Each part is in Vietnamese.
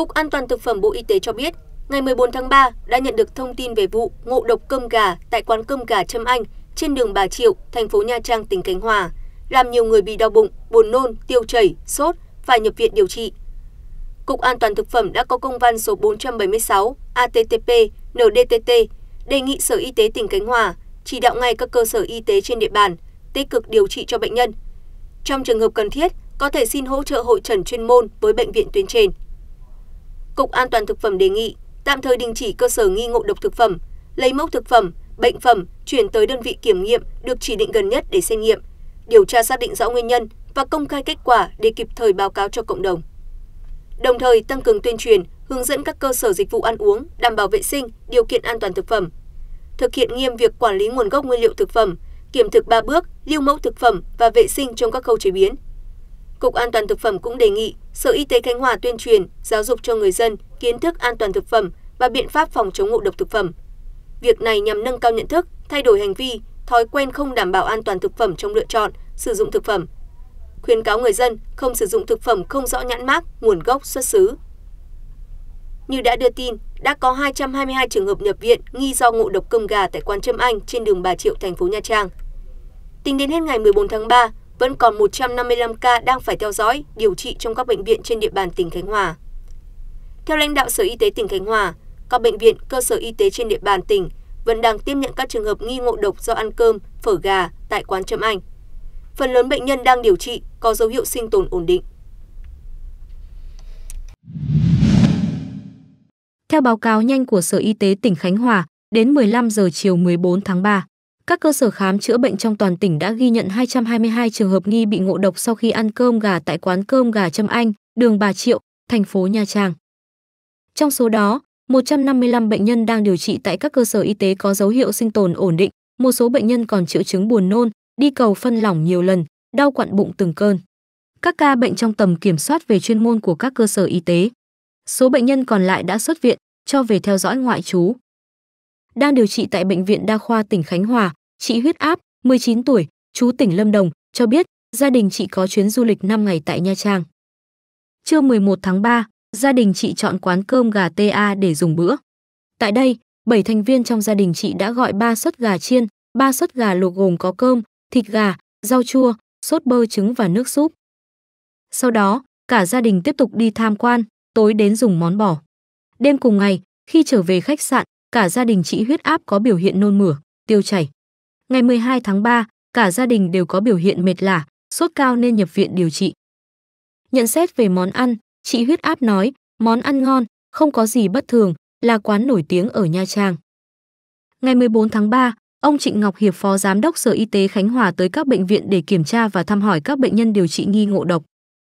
cục an toàn thực phẩm Bộ Y tế cho biết, ngày 14 tháng 3 đã nhận được thông tin về vụ ngộ độc cơm gà tại quán cơm gà Trâm Anh trên đường Bà Triệu, thành phố Nha Trang, tỉnh Khánh Hòa, làm nhiều người bị đau bụng, buồn nôn, tiêu chảy, sốt, phải nhập viện điều trị. Cục An toàn Thực phẩm đã có công văn số 476 ATTP NDTT đề nghị Sở Y tế tỉnh Khánh Hòa chỉ đạo ngay các cơ sở y tế trên địa bàn tích cực điều trị cho bệnh nhân. Trong trường hợp cần thiết, có thể xin hỗ trợ hội trần chuyên môn với bệnh viện tuyến trên cục an toàn thực phẩm đề nghị tạm thời đình chỉ cơ sở nghi ngộ độc thực phẩm lấy mẫu thực phẩm bệnh phẩm chuyển tới đơn vị kiểm nghiệm được chỉ định gần nhất để xét nghiệm điều tra xác định rõ nguyên nhân và công khai kết quả để kịp thời báo cáo cho cộng đồng đồng thời tăng cường tuyên truyền hướng dẫn các cơ sở dịch vụ ăn uống đảm bảo vệ sinh điều kiện an toàn thực phẩm thực hiện nghiêm việc quản lý nguồn gốc nguyên liệu thực phẩm kiểm thực ba bước lưu mẫu thực phẩm và vệ sinh trong các khâu chế biến cục an toàn thực phẩm cũng đề nghị sở y tế khánh hòa tuyên truyền giáo dục cho người dân kiến thức an toàn thực phẩm và biện pháp phòng chống ngộ độc thực phẩm việc này nhằm nâng cao nhận thức thay đổi hành vi thói quen không đảm bảo an toàn thực phẩm trong lựa chọn sử dụng thực phẩm khuyến cáo người dân không sử dụng thực phẩm không rõ nhãn mát, nguồn gốc xuất xứ như đã đưa tin, đã có 222 trường hợp nhập viện nghi do ngộ độc cơm gà tại quán Trâm Anh trên đường Bà Triệu, thành phố Nha Trang. Tính đến hết ngày 14 tháng 3, vẫn còn một trăm năm mươi năm ca đang phải theo dõi, điều trị trong các bệnh viện trên địa bàn tỉnh Khánh Hòa. Theo lãnh đạo Sở Y tế tỉnh Khánh Hòa, các bệnh viện, cơ sở y tế trên địa bàn tỉnh vẫn đang tiếp nhận các trường hợp nghi ngộ độc do ăn cơm, phở gà tại quán Trâm Anh. Phần lớn bệnh nhân đang điều trị có dấu hiệu sinh tồn ổn định. Theo báo cáo nhanh của Sở Y tế tỉnh Khánh Hòa, đến 15 giờ chiều 14 tháng 3, các cơ sở khám chữa bệnh trong toàn tỉnh đã ghi nhận 222 trường hợp nghi bị ngộ độc sau khi ăn cơm gà tại quán cơm gà Trâm Anh, đường Bà Triệu, thành phố Nha Trang. Trong số đó, 155 bệnh nhân đang điều trị tại các cơ sở y tế có dấu hiệu sinh tồn ổn định, một số bệnh nhân còn triệu chứng buồn nôn, đi cầu phân lỏng nhiều lần, đau quặn bụng từng cơn. Các ca bệnh trong tầm kiểm soát về chuyên môn của các cơ sở y tế. Số bệnh nhân còn lại đã xuất viện, cho về theo dõi ngoại trú. Đang điều trị tại bệnh viện đa khoa tỉnh Khánh Hòa, Chị Huyết Áp, 19 tuổi, chú tỉnh Lâm Đồng, cho biết gia đình chị có chuyến du lịch 5 ngày tại Nha Trang. Trưa 11 tháng 3, gia đình chị chọn quán cơm gà TA để dùng bữa. Tại đây, 7 thành viên trong gia đình chị đã gọi 3 suất gà chiên, 3 suất gà luộc gồm có cơm, thịt gà, rau chua, sốt bơ trứng và nước súp. Sau đó, cả gia đình tiếp tục đi tham quan, tối đến dùng món bò. Đêm cùng ngày, khi trở về khách sạn, cả gia đình chị huyết áp có biểu hiện nôn mửa, tiêu chảy. Ngày 12 tháng 3, cả gia đình đều có biểu hiện mệt lả, sốt cao nên nhập viện điều trị. Nhận xét về món ăn, chị huyết áp nói, món ăn ngon, không có gì bất thường, là quán nổi tiếng ở Nha Trang. Ngày 14 tháng 3, ông Trịnh Ngọc Hiệp Phó Giám đốc Sở Y tế Khánh Hòa tới các bệnh viện để kiểm tra và thăm hỏi các bệnh nhân điều trị nghi ngộ độc.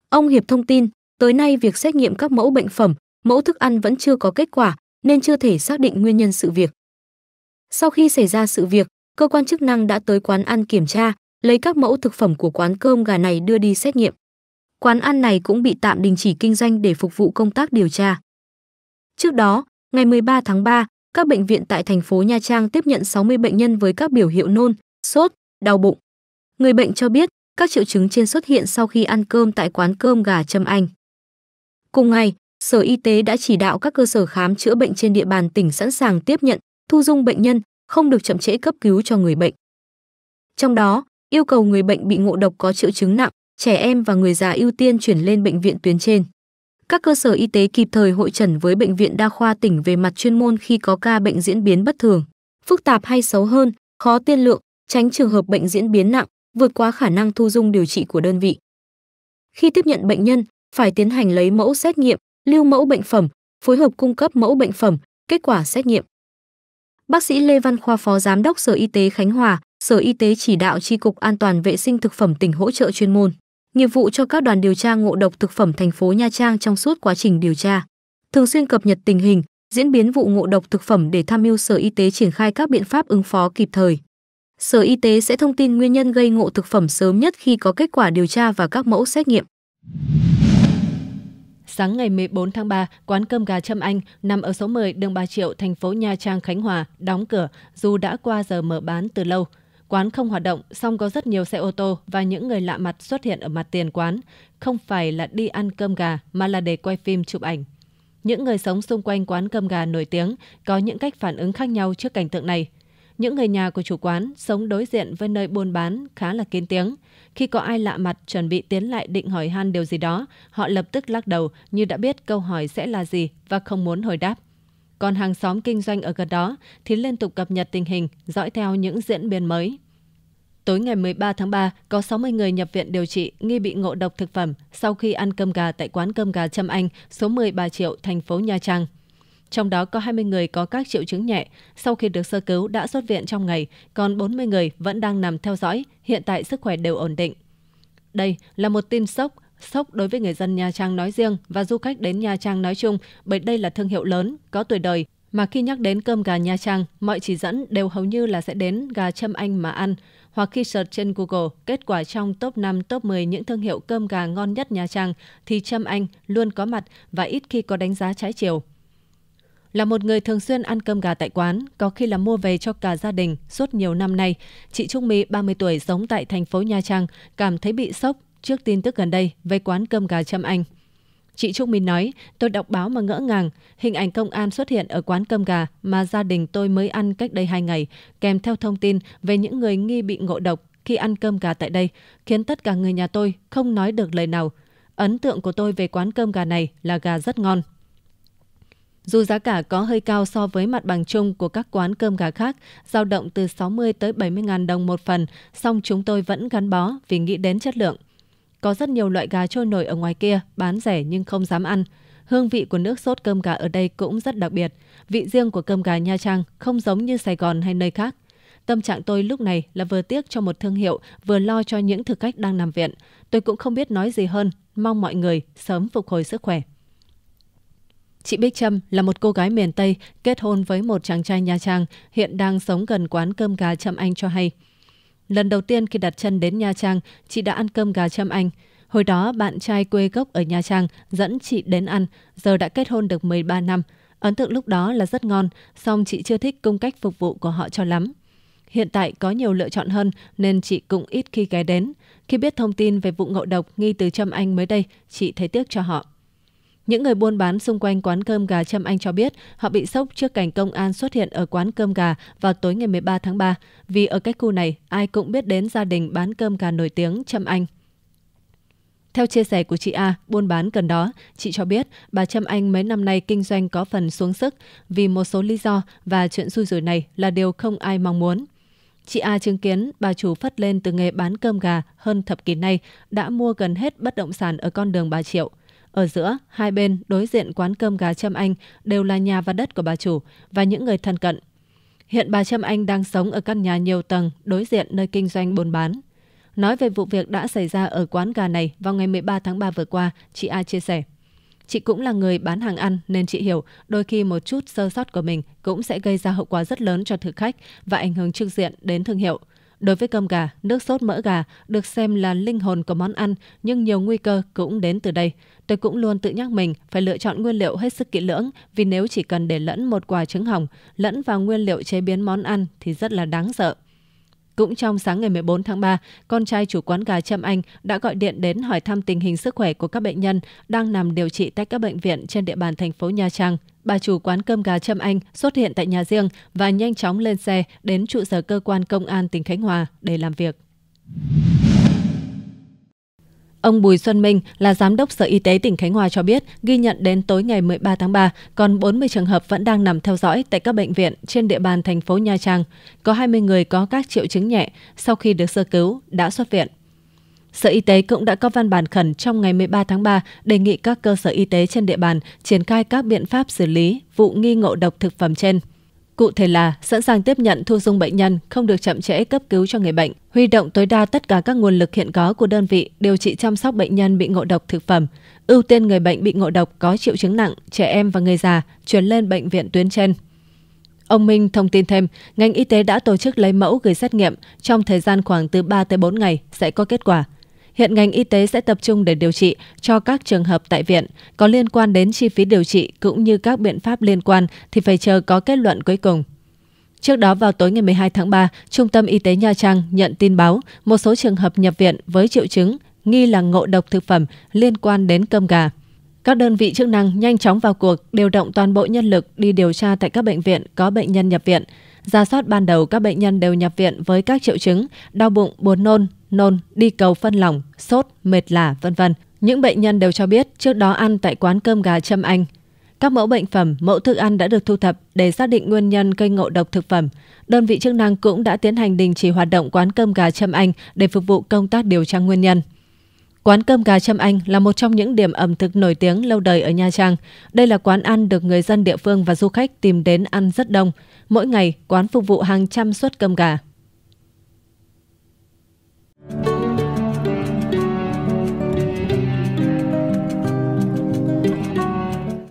Ông Hiệp thông tin, tới nay việc xét nghiệm các mẫu bệnh phẩm, mẫu thức ăn vẫn chưa có kết quả nên chưa thể xác định nguyên nhân sự việc. Sau khi xảy ra sự việc, cơ quan chức năng đã tới quán ăn kiểm tra, lấy các mẫu thực phẩm của quán cơm gà này đưa đi xét nghiệm. Quán ăn này cũng bị tạm đình chỉ kinh doanh để phục vụ công tác điều tra. Trước đó, ngày 13 tháng 3, các bệnh viện tại thành phố Nha Trang tiếp nhận 60 bệnh nhân với các biểu hiệu nôn, sốt, đau bụng. Người bệnh cho biết các triệu chứng trên xuất hiện sau khi ăn cơm tại quán cơm gà Trâm Anh. Cùng ngày, Sở Y tế đã chỉ đạo các cơ sở khám chữa bệnh trên địa bàn tỉnh sẵn sàng tiếp nhận, thu dung bệnh nhân, không được chậm trễ cấp cứu cho người bệnh. Trong đó, yêu cầu người bệnh bị ngộ độc có triệu chứng nặng, trẻ em và người già ưu tiên chuyển lên bệnh viện tuyến trên. Các cơ sở y tế kịp thời hội trần với bệnh viện đa khoa tỉnh về mặt chuyên môn khi có ca bệnh diễn biến bất thường, phức tạp hay xấu hơn, khó tiên lượng, tránh trường hợp bệnh diễn biến nặng, vượt quá khả năng thu dung điều trị của đơn vị. Khi tiếp nhận bệnh nhân, phải tiến hành lấy mẫu xét nghiệm, lưu mẫu bệnh phẩm, phối hợp cung cấp mẫu bệnh phẩm, kết quả xét nghiệm. Bác sĩ Lê Văn Khoa Phó Giám đốc Sở Y tế Khánh Hòa, Sở Y tế chỉ đạo Tri cục An toàn vệ sinh thực phẩm tỉnh hỗ trợ chuyên môn, nghiệp vụ cho các đoàn điều tra ngộ độc thực phẩm thành phố Nha Trang trong suốt quá trình điều tra. Thường xuyên cập nhật tình hình, diễn biến vụ ngộ độc thực phẩm để tham mưu Sở Y tế triển khai các biện pháp ứng phó kịp thời. Sở Y tế sẽ thông tin nguyên nhân gây ngộ thực phẩm sớm nhất khi có kết quả điều tra và các mẫu xét nghiệm. Sáng ngày 14 tháng 3, quán cơm gà Trâm Anh nằm ở số 10 đường Bà Triệu, thành phố Nha Trang, Khánh Hòa đóng cửa dù đã qua giờ mở bán từ lâu. Quán không hoạt động, song có rất nhiều xe ô tô và những người lạ mặt xuất hiện ở mặt tiền quán. Không phải là đi ăn cơm gà mà là để quay phim chụp ảnh. Những người sống xung quanh quán cơm gà nổi tiếng có những cách phản ứng khác nhau trước cảnh tượng này. Những người nhà của chủ quán sống đối diện với nơi buôn bán khá là kín tiếng – khi có ai lạ mặt chuẩn bị tiến lại định hỏi han điều gì đó, họ lập tức lắc đầu như đã biết câu hỏi sẽ là gì và không muốn hồi đáp. Còn hàng xóm kinh doanh ở gần đó thì liên tục cập nhật tình hình, dõi theo những diễn biến mới. Tối ngày 13 tháng 3, có 60 người nhập viện điều trị nghi bị ngộ độc thực phẩm sau khi ăn cơm gà tại quán cơm gà Trâm Anh, số 10 Bà Triệu, thành phố Nha Trang trong đó có 20 người có các triệu chứng nhẹ, sau khi được sơ cứu đã xuất viện trong ngày, còn 40 người vẫn đang nằm theo dõi, hiện tại sức khỏe đều ổn định. Đây là một tin sốc, sốc đối với người dân Nha Trang nói riêng và du khách đến Nha Trang nói chung, bởi đây là thương hiệu lớn, có tuổi đời, mà khi nhắc đến cơm gà Nha Trang, mọi chỉ dẫn đều hầu như là sẽ đến gà châm anh mà ăn. Hoặc khi search trên Google, kết quả trong top 5, top 10 những thương hiệu cơm gà ngon nhất Nha Trang thì trâm anh luôn có mặt và ít khi có đánh giá trái chiều. Là một người thường xuyên ăn cơm gà tại quán, có khi là mua về cho cả gia đình suốt nhiều năm nay, chị Trung Mỹ 30 tuổi sống tại thành phố Nha Trang cảm thấy bị sốc trước tin tức gần đây về quán cơm gà Trâm Anh. Chị Trung Mỹ nói, tôi đọc báo mà ngỡ ngàng, hình ảnh công an xuất hiện ở quán cơm gà mà gia đình tôi mới ăn cách đây 2 ngày, kèm theo thông tin về những người nghi bị ngộ độc khi ăn cơm gà tại đây, khiến tất cả người nhà tôi không nói được lời nào. Ấn tượng của tôi về quán cơm gà này là gà rất ngon. Dù giá cả có hơi cao so với mặt bằng chung của các quán cơm gà khác, dao động từ 60 tới 70 ngàn đồng một phần, song chúng tôi vẫn gắn bó vì nghĩ đến chất lượng. Có rất nhiều loại gà trôi nổi ở ngoài kia, bán rẻ nhưng không dám ăn. Hương vị của nước sốt cơm gà ở đây cũng rất đặc biệt. Vị riêng của cơm gà Nha Trang không giống như Sài Gòn hay nơi khác. Tâm trạng tôi lúc này là vừa tiếc cho một thương hiệu, vừa lo cho những thực khách đang nằm viện. Tôi cũng không biết nói gì hơn, mong mọi người sớm phục hồi sức khỏe. Chị Bích Trâm là một cô gái miền Tây kết hôn với một chàng trai Nha Trang, hiện đang sống gần quán cơm gà Trâm Anh cho hay. Lần đầu tiên khi đặt chân đến Nha Trang, chị đã ăn cơm gà Trâm Anh. Hồi đó, bạn trai quê gốc ở Nha Trang dẫn chị đến ăn, giờ đã kết hôn được 13 năm. Ấn tượng lúc đó là rất ngon, song chị chưa thích cung cách phục vụ của họ cho lắm. Hiện tại có nhiều lựa chọn hơn nên chị cũng ít khi ghé đến. Khi biết thông tin về vụ ngộ độc nghi từ Trâm Anh mới đây, chị thấy tiếc cho họ. Những người buôn bán xung quanh quán cơm gà Trâm Anh cho biết họ bị sốc trước cảnh công an xuất hiện ở quán cơm gà vào tối ngày 13 tháng 3, vì ở cách khu này ai cũng biết đến gia đình bán cơm gà nổi tiếng Trâm Anh. Theo chia sẻ của chị A, buôn bán gần đó, chị cho biết bà Trâm Anh mấy năm nay kinh doanh có phần xuống sức vì một số lý do và chuyện xui rủi này là điều không ai mong muốn. Chị A chứng kiến bà chủ phất lên từ nghề bán cơm gà hơn thập kỷ nay đã mua gần hết bất động sản ở con đường Bà Triệu – ở giữa, hai bên đối diện quán cơm gà Trâm Anh đều là nhà và đất của bà chủ và những người thân cận. Hiện bà Trâm Anh đang sống ở căn nhà nhiều tầng đối diện nơi kinh doanh buôn bán. Nói về vụ việc đã xảy ra ở quán gà này vào ngày 13 tháng 3 vừa qua, chị A chia sẻ. Chị cũng là người bán hàng ăn nên chị hiểu đôi khi một chút sơ sót của mình cũng sẽ gây ra hậu quả rất lớn cho thực khách và ảnh hưởng trực diện đến thương hiệu – Đối với cơm gà, nước sốt mỡ gà được xem là linh hồn của món ăn, nhưng nhiều nguy cơ cũng đến từ đây. Tôi cũng luôn tự nhắc mình phải lựa chọn nguyên liệu hết sức kỹ lưỡng, vì nếu chỉ cần để lẫn một quả trứng hỏng lẫn vào nguyên liệu chế biến món ăn thì rất là đáng sợ. Cũng trong sáng ngày 14 tháng 3, con trai chủ quán gà Trâm Anh đã gọi điện đến hỏi thăm tình hình sức khỏe của các bệnh nhân đang nằm điều trị tại các bệnh viện trên địa bàn thành phố Nha Trang. Bà chủ quán cơm gà Trâm Anh xuất hiện tại nhà riêng và nhanh chóng lên xe đến trụ sở cơ quan công an tỉnh Khánh Hòa để làm việc. Ông Bùi Xuân Minh là Giám đốc Sở Y tế tỉnh Khánh Hòa cho biết ghi nhận đến tối ngày 13 tháng 3 còn 40 trường hợp vẫn đang nằm theo dõi tại các bệnh viện trên địa bàn thành phố Nha Trang. Có 20 người có các triệu chứng nhẹ sau khi được sơ cứu đã xuất viện. Sở Y tế cũng đã có văn bản khẩn trong ngày 13 tháng 3 đề nghị các cơ sở y tế trên địa bàn triển khai các biện pháp xử lý vụ nghi ngộ độc thực phẩm trên. Cụ thể là sẵn sàng tiếp nhận thu dung bệnh nhân không được chậm trễ cấp cứu cho người bệnh, huy động tối đa tất cả các nguồn lực hiện có của đơn vị điều trị chăm sóc bệnh nhân bị ngộ độc thực phẩm, ưu tiên người bệnh bị ngộ độc có triệu chứng nặng, trẻ em và người già chuyển lên bệnh viện tuyến trên. Ông Minh thông tin thêm, ngành y tế đã tổ chức lấy mẫu gửi xét nghiệm trong thời gian khoảng từ 3 tới 4 ngày sẽ có kết quả. Hiện ngành y tế sẽ tập trung để điều trị cho các trường hợp tại viện. Có liên quan đến chi phí điều trị cũng như các biện pháp liên quan thì phải chờ có kết luận cuối cùng. Trước đó vào tối ngày 12 tháng 3, Trung tâm Y tế Nha Trang nhận tin báo một số trường hợp nhập viện với triệu chứng nghi là ngộ độc thực phẩm liên quan đến cơm gà. Các đơn vị chức năng nhanh chóng vào cuộc, điều động toàn bộ nhân lực đi điều tra tại các bệnh viện có bệnh nhân nhập viện. Ra soát ban đầu các bệnh nhân đều nhập viện với các triệu chứng đau bụng, buồn nôn, nôn, đi cầu phân lỏng, sốt, mệt lả, vân vân. Những bệnh nhân đều cho biết trước đó ăn tại quán cơm gà Trâm Anh. Các mẫu bệnh phẩm, mẫu thức ăn đã được thu thập để xác định nguyên nhân gây ngộ độc thực phẩm. Đơn vị chức năng cũng đã tiến hành đình chỉ hoạt động quán cơm gà Trâm Anh để phục vụ công tác điều tra nguyên nhân. Quán cơm gà Trâm Anh là một trong những điểm ẩm thực nổi tiếng lâu đời ở Nha Trang. Đây là quán ăn được người dân địa phương và du khách tìm đến ăn rất đông. Mỗi ngày, quán phục vụ hàng trăm suất cơm gà.